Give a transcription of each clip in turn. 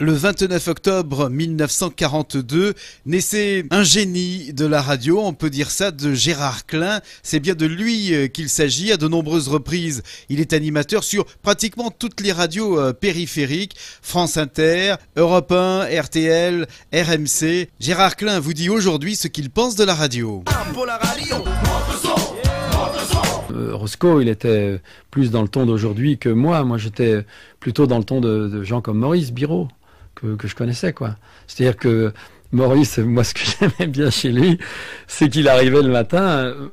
Le 29 octobre 1942, naissait un génie de la radio, on peut dire ça, de Gérard Klein. C'est bien de lui euh, qu'il s'agit à de nombreuses reprises. Il est animateur sur pratiquement toutes les radios euh, périphériques, France Inter, Europe 1, RTL, RMC. Gérard Klein vous dit aujourd'hui ce qu'il pense de la radio. Roscoe, il était euh, plus dans le ton d'aujourd'hui que moi. Moi, j'étais plutôt dans le ton de, de gens comme Maurice Biro que, je connaissais, quoi. C'est-à-dire que Maurice, moi, ce que j'aimais bien chez lui, c'est qu'il arrivait le matin. Euh,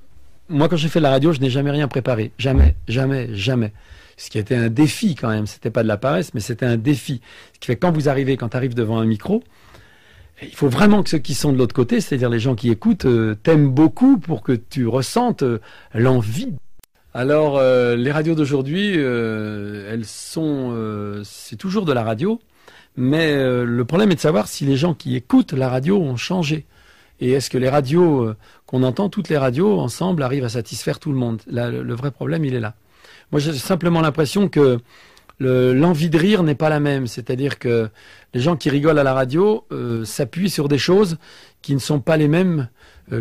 moi, quand j'ai fait la radio, je n'ai jamais rien préparé. Jamais, jamais, jamais. Ce qui était un défi quand même. C'était pas de la paresse, mais c'était un défi. Ce qui fait que quand vous arrivez, quand tu arrives devant un micro, il faut vraiment que ceux qui sont de l'autre côté, c'est-à-dire les gens qui écoutent, euh, t'aiment beaucoup pour que tu ressentes euh, l'envie. Alors, les radios d'aujourd'hui, elles sont, c'est toujours de la radio, mais euh, le problème est de savoir si les gens qui écoutent la radio ont changé. Et est-ce que les radios euh, qu'on entend, toutes les radios ensemble, arrivent à satisfaire tout le monde le, vrai problème, il est là. Moi, j'ai simplement l'impression que l'envie de rire n'est pas la même. C'est-à-dire que les gens qui rigolent à la radio euh, s'appuient sur des choses qui ne sont pas les mêmes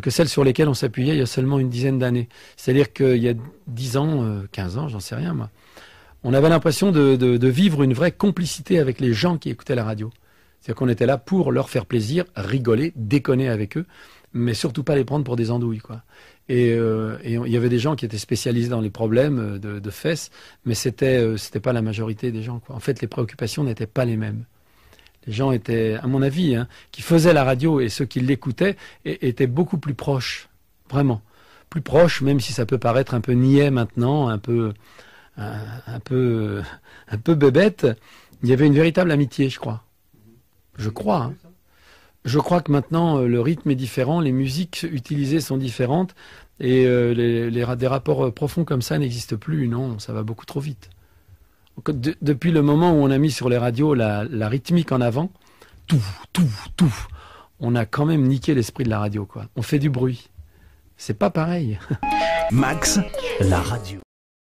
que celles sur lesquelles on s'appuyait il y a seulement une dizaine d'années. C'est-à-dire qu'il y a 10 ans, 15 ans, j'en sais rien moi, on avait l'impression de, vivre une vraie complicité avec les gens qui écoutaient la radio. C'est-à-dire qu'on était là pour leur faire plaisir, rigoler, déconner avec eux, mais surtout pas les prendre pour des andouilles, quoi. Et euh, il y avait des gens qui étaient spécialisés dans les problèmes euh, de, fesses, mais c'était n'était euh, pas la majorité des gens, En fait, les préoccupations n'étaient pas les mêmes. Les gens étaient, à mon avis, hein, qui faisaient la radio et ceux qui l'écoutaient étaient beaucoup plus proches, vraiment plus proches, même si ça peut paraître un peu niais maintenant, un peu un, peu un peu bébête, il y avait une véritable amitié, je crois. Je crois. Hein. Je crois que maintenant euh, le rythme est différent, les musiques utilisées sont différentes et euh, les, des rapports euh, profonds comme ça n'existent plus. Non, ça va beaucoup trop vite. depuis le moment où on a mis sur les radios la, la rythmique en avant, tout, tout, tout, on a quand même niqué l'esprit de la radio. Quoi. On fait du bruit. C'est pas pareil. Max, la radio.